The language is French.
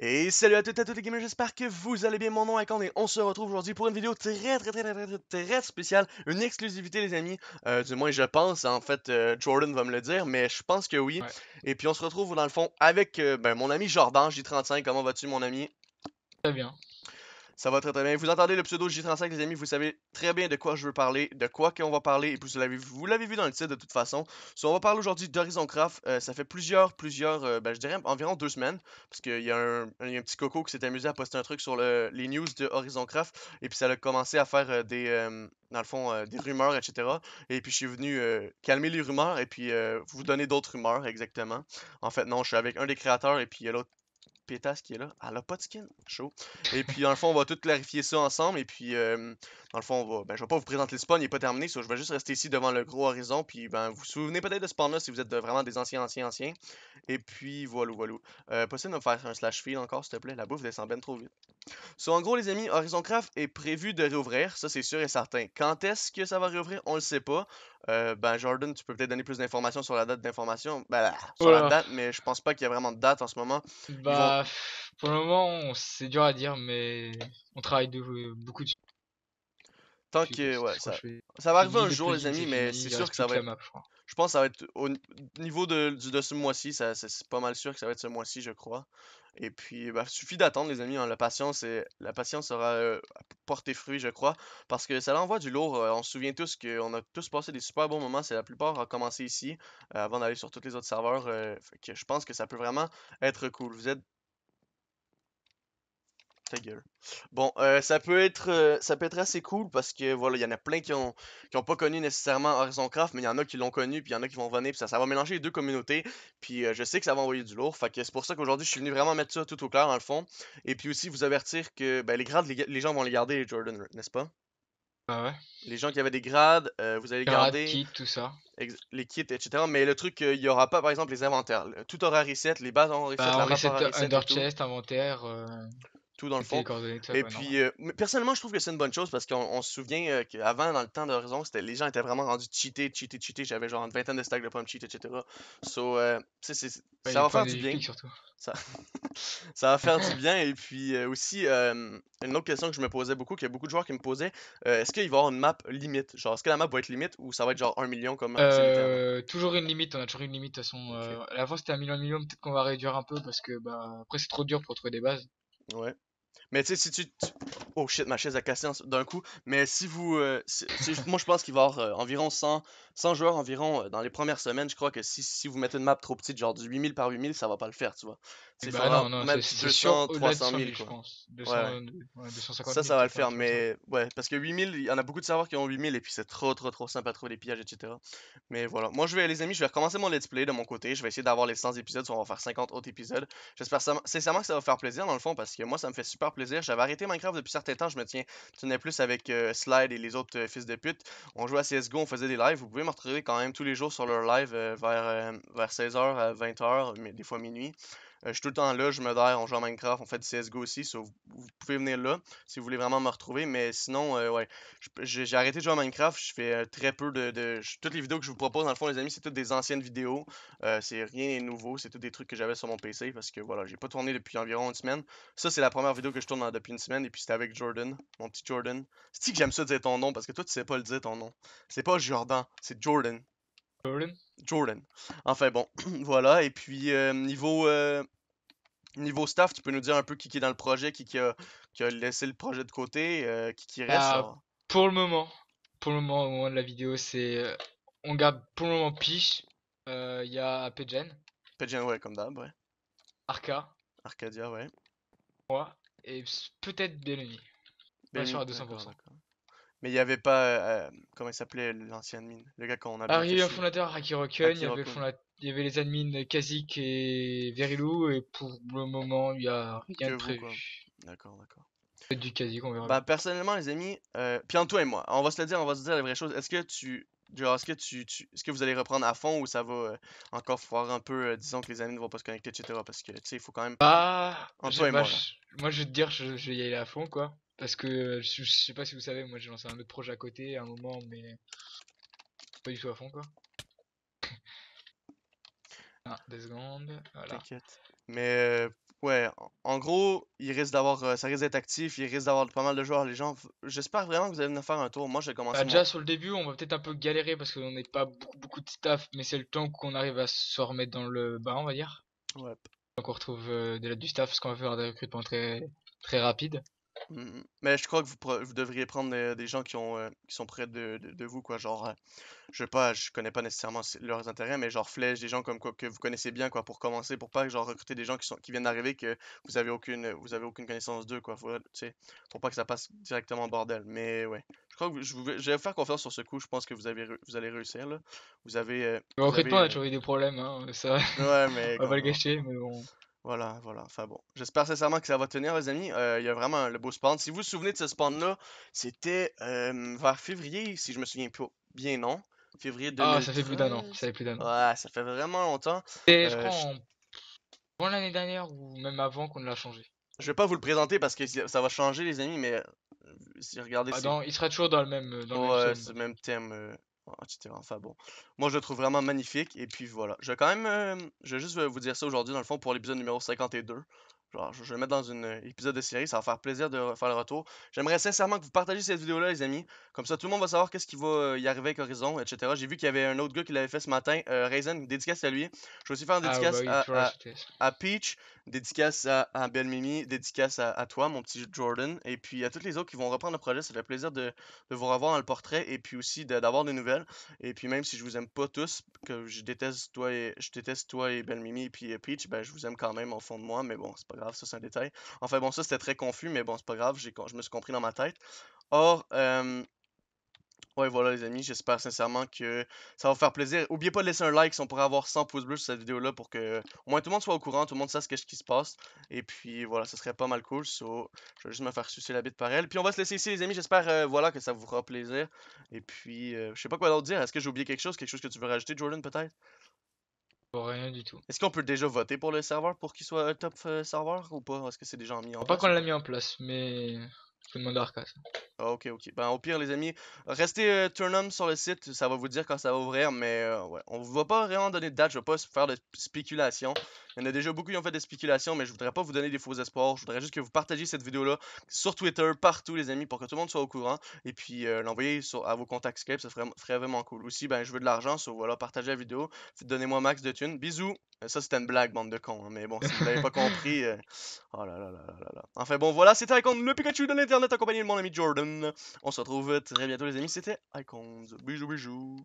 Et salut à toutes et à tous les gamers, j'espère que vous allez bien, mon nom est Con et on se retrouve aujourd'hui pour une vidéo très très très très très, spéciale, une exclusivité les amis, euh, du moins je pense, en fait euh, Jordan va me le dire, mais je pense que oui, et puis on se retrouve dans le fond avec euh, ben, mon ami Jordan, J35, comment vas-tu mon ami? Très bien. Ça va très très bien. Vous entendez le pseudo J35, les amis, vous savez très bien de quoi je veux parler, de quoi qu'on va parler, et puis vous l'avez vu dans le titre de toute façon. Si on va parler aujourd'hui d'Horizon Craft. Euh, ça fait plusieurs, plusieurs, euh, ben, je dirais environ deux semaines, parce qu'il y, a un petit coco qui s'est amusé à poster un truc sur les news de Horizon Craft, et puis ça a commencé à faire euh, des, dans le fond, des rumeurs, etc. Et puis je suis venu calmer les rumeurs, et puis vous donner d'autres rumeurs, exactement. En fait, non, je suis avec un des créateurs, et puis l'autre pétasse qui est là, elle a pas de skin. Chaud. Et puis, dans le fond, on va tout clarifier ça ensemble. Et puis, euh, dans le fond, on va, ben, je vais pas vous présenter le spawn, il est pas terminé. je vais juste rester ici devant le gros horizon. Puis, ben, vous vous souvenez peut-être de ce spawn-là si vous êtes vraiment des anciens, anciens, anciens. Et puis, voilà, voilà. Euh, possible de me faire un slash feed encore, s'il te plaît. La bouffe descend bien trop vite. So, en gros, les amis, Horizon Craft est prévu de réouvrir, ça c'est sûr et certain. Quand est-ce que ça va réouvrir, on le sait pas. Euh, ben, Jordan, tu peux peut-être donner plus d'informations sur la date d'information. Ben, sur la date, mais je pense pas qu'il y a vraiment de date en ce moment. Bah, pour le moment, c'est dur à dire, mais on travaille beaucoup dessus. Tant que, ouais, ça, va arriver un jour, les amis, mais c'est sûr que ça va je pense que ça va être au niveau de, de ce mois-ci, c'est pas mal sûr que ça va être ce mois-ci, je crois. Et puis, bah, suffit d'attendre, les amis. Hein. La patience et la patience aura euh, porté fruit, je crois, parce que ça l'envoie du lourd. Euh, on se souvient tous qu'on a tous passé des super bons moments. C'est la plupart à commencé ici, euh, avant d'aller sur tous les autres serveurs. que je pense que ça peut vraiment être cool. Vous êtes ta gueule. Bon, euh, ça peut être euh, ça peut être assez cool parce que voilà, il y en a plein qui ont, qui ont pas connu nécessairement Horizon Craft, mais il y en a qui l'ont connu, puis il y en a qui vont venir, puis ça, ça va mélanger les deux communautés, puis euh, je sais que ça va envoyer du lourd, fait c'est pour ça qu'aujourd'hui je suis venu vraiment mettre ça tout au clair dans le fond, et puis aussi vous avertir que ben, les grades, les, gens vont les garder, les Jordan, n'est-ce pas? Ah ouais. Les gens qui avaient des grades, vous allez grades, garder. Kits, tout ça. Les kits, etc. Mais le truc, il y aura pas, par exemple, les inventaires. Tout aura reset, les bases auront reset, bah, la reset, aura reset, chest, inventaire tout dans le fond. et puis, euh, personnellement, je trouve que c'est une bonne chose parce qu'on se souvient euh, qu'avant, dans le temps d'Horizon, les gens étaient vraiment rendus cheatés, cheatés, cheatés. J'avais genre une vingtaine de stacks de pommes cheat, etc. donc ça va faire du bien. Ça... ça... va faire du bien. Et puis euh, aussi, une autre question que je me posais beaucoup, qu'il y a beaucoup de joueurs qui me posaient, est-ce qu'il va y avoir une map limite Genre, est-ce que la map va être limite ou ça va être genre 1 million comme Toujours une limite, on a toujours une limite. De toute façon, la fois c'était 1 million, 1 million. Peut-être qu'on va réduire un peu parce que bah, après, c'est trop dur pour trouver des bases. Ouais. Mais tu sais, si tu, Oh shit, ma chaise a cassé d'un coup. Mais si vous. Euh, moi, je pense qu'il va y avoir euh, environ 100 100 joueurs environ euh, dans les premières semaines, je crois que si, si vous mettez une map trop petite, genre du 8000 par 8000, ça va pas le faire, tu vois. C'est pas bah non, non, 200, 300 000, quoi. Je pense. 200, ouais. ça, ça va le faire, mais ouais, parce que 8000, il y en a beaucoup de serveurs qui ont 8000 et puis c'est trop, trop, trop Sympa à trouver des pillages, etc. Mais voilà, moi je vais, les amis, je vais recommencer mon let's play de mon côté. Je vais essayer d'avoir les 100 épisodes, on va faire 50 autres épisodes. J'espère sincèrement que ça va faire plaisir dans le fond parce que moi ça me fait super plaisir. J'avais arrêté Minecraft depuis certains temps, je me tiens, tenais plus avec euh, Slide et les autres euh, fils de pute. On jouait à CSGO, on faisait des lives, vous pouvez me quand même tous les jours sur leur live euh, vers, euh, vers 16h à 20h, mais des fois minuit. Euh, je suis tout le temps là, je me derre, on joue à Minecraft, on fait du CSGO aussi, vous, pouvez venir là si vous voulez vraiment me retrouver. Mais sinon, euh, ouais, j'ai arrêté de jouer à Minecraft, je fais euh, très peu de, Toutes les vidéos que je vous propose, dans le fond, les amis, c'est toutes des anciennes vidéos. c'est rien de nouveau, c'est toutes des trucs que j'avais sur mon PC parce que voilà, j'ai pas tourné depuis environ une semaine. Ça, c'est la première vidéo que je tourne depuis une semaine et puis c'était avec Jordan, mon petit Jordan. cest que j'aime ça dire ton nom parce que toi, tu sais pas le dire ton nom. C'est pas Jordan, c'est Jordan. Jordan. Jordan. Enfin bon, voilà. Et puis, euh, niveau, euh, niveau staff, tu peux nous dire un peu qui, est dans le projet, qui, a, qui a laissé le projet de côté, euh, qui, reste bah, Pour le moment, pour le moment, au moment de la vidéo, c'est. On garde pour le moment Piche. Il y a Pegen. Pegen, ouais, comme d'hab, ouais. Arca. Arcadia, ouais. Moi. Et peut-être Benoni. Bien sûr, à 200%. Mais il n'y avait pas. Euh, euh, comment il s'appelait l'ancien admin Le gars qu'on a. Ah, il y a fondateur, Haki qui il, y avait les admins Kazik et Verilou, et pour le moment, il n'y a rien de prévu. D'accord, d'accord. Du Kazik, on verra. Bah, personnellement, les amis, euh, Antoine et moi, on va se le dire, on va se dire la vraie chose Est-ce que tu. Genre, est-ce que tu, est-ce que vous allez reprendre à fond ou ça va euh, encore foirer un peu, disons que les amis ne vont pas se connecter, etc. Parce que, tu sais, il faut quand même. Bah, en et moi. Bah, moi, je vais te dire, je vais y aller à fond, quoi. Parce que euh, je, sais pas si vous savez, moi j'ai lancé un autre projet à côté à un moment, mais pas du tout à fond quoi. ah, deux secondes, voilà. T'inquiète. Mais euh, ouais, en gros, il risque d'avoir, euh, ça risque d'être actif, il risque d'avoir pas mal de joueurs. Les gens, j'espère vraiment que vous allez venir faire un tour. Moi, j'ai commencé. Bah, déjà sur le début, on va peut-être un peu galérer parce qu'on n'est pas beaucoup, de staff, mais c'est le temps qu'on arrive à se remettre dans le bas, on va dire. Ouais. Donc on retrouve de l'aide du staff parce qu'on va faire des recrutements très très rapides. Mmh mais je crois que vous, devriez prendre euh, des, gens qui, ont, euh, qui sont près de, vous, quoi. Genre, euh, je sais pas, je connais pas nécessairement leurs intérêts, mais genre flèche, des gens comme quoi que vous connaissez bien, quoi, pour commencer, pour pas genre recruter des gens qui sont qui viennent d'arriver que vous avez aucune vous avez aucune connaissance d'eux, quoi. Faut, pour pas que ça passe directement au bordel. Mais ouais, je crois que je, vais vous faire confiance sur ce coup. Je pense que vous avez vous allez réussir là. Vous avez. mais en toi, tu as eu des problèmes, hein, Ça. mais. On va pas le gâcher, mais bon. Voilà, voilà. Enfin bon. J'espère sincèrement que ça va tenir, les amis. Euh, il y a vraiment le beau spawn. Si vous vous souvenez de ce spawn-là, c'était euh, vers février, si je me souviens bien, non? Février 2000. Ah, ça fait plus d'un an. Ça fait plus d'un an. Ouais, ça fait vraiment longtemps. C'est, euh, je crois l'année dernière ou même avant qu'on l'a changé. Je vais pas vous le présenter parce que ça va changer, les amis, mais si regardez. Ah, non, il sera toujours dans le même, dans même thème Enfin bon, moi je le trouve vraiment magnifique. Et puis voilà, je vais quand même, euh, je vais juste euh, vous dire ça aujourd'hui dans le fond pour l'épisode numéro 52 je vais le mettre dans un euh, épisode de série, ça va faire plaisir de faire le retour. J'aimerais sincèrement que vous partagiez cette vidéo-là, les amis. Comme ça, tout le monde va savoir qu'est-ce qui va euh, y arriver avec Horizon, etc. J'ai vu qu'il y avait un autre gars qui l'avait fait ce matin, euh, dédicace à lui. Je vais aussi faire une ah, dédicace bah à, Peach, dédicace à, Belle Mimi, dédicace à, toi, mon petit Jordan, et puis à tous les autres qui vont reprendre le projet. Ça fait plaisir de, vous revoir dans le portrait et puis aussi d'avoir des nouvelles. Et puis même si je vous aime pas tous, que je déteste toi et, je déteste toi et Belle Mimi et euh, Peach, ben, je vous aime quand même au fond de moi, mais bon, c'est pas grave ça c'est un détail. Enfin bon, ça c'était très confus, mais bon, c'est pas grave, je me suis compris dans ma tête. Or, Ouais, voilà les amis, j'espère sincèrement que ça va vous faire plaisir. Oubliez pas de laisser un like si on pourrait avoir 100 pouces bleus sur cette vidéo-là pour que au moins tout le monde soit au courant, tout le monde sache ce qui se passe. Et puis voilà, ça serait pas mal cool. So, je vais juste me faire sucer la bite par elle. Puis on va se laisser ici les amis, j'espère euh, voilà, que ça vous fera plaisir. Et puis, euh, je sais pas quoi d'autre dire, est-ce que j'ai oublié quelque chose, quelque chose que tu veux rajouter Jordan peut-être rien du tout. Est-ce qu'on peut déjà voter pour le serveur pour qu'il soit un top euh, serveur ou pas Est-ce que c'est déjà mis en place Pas qu'on l'a mis en place, mais tout le monde à ah, Ok, ok. Ben, au pire, les amis, restez euh, Turnum sur le site. Ça va vous dire quand ça va ouvrir. Mais euh, ouais, on ne va pas vraiment donner de date. Je ne vais pas faire de spéculation. Il y en a déjà beaucoup qui ont fait des spéculations, mais je voudrais pas vous donner des faux espoirs. Je voudrais juste que vous partagiez cette vidéo-là sur Twitter, partout, les amis, pour que tout le monde soit au courant. Et puis, euh, l'envoyer l'envoyer à vos contacts Skype. Ça ferait, vraiment cool. Aussi, ben, je veux de l'argent. So, voilà, partagez la vidéo. Donnez-moi max de thunes. Bisous. Ça, c'était une blague, bande de cons. Hein, mais bon, si vous n'avez pas compris. Oh là là là là là. Enfin, bon, voilà. C'était avec le Pikachu de Internet accompagné de mon ami Jordan. On se retrouve très bientôt, les amis. C'était Icons. Bisous, bisous.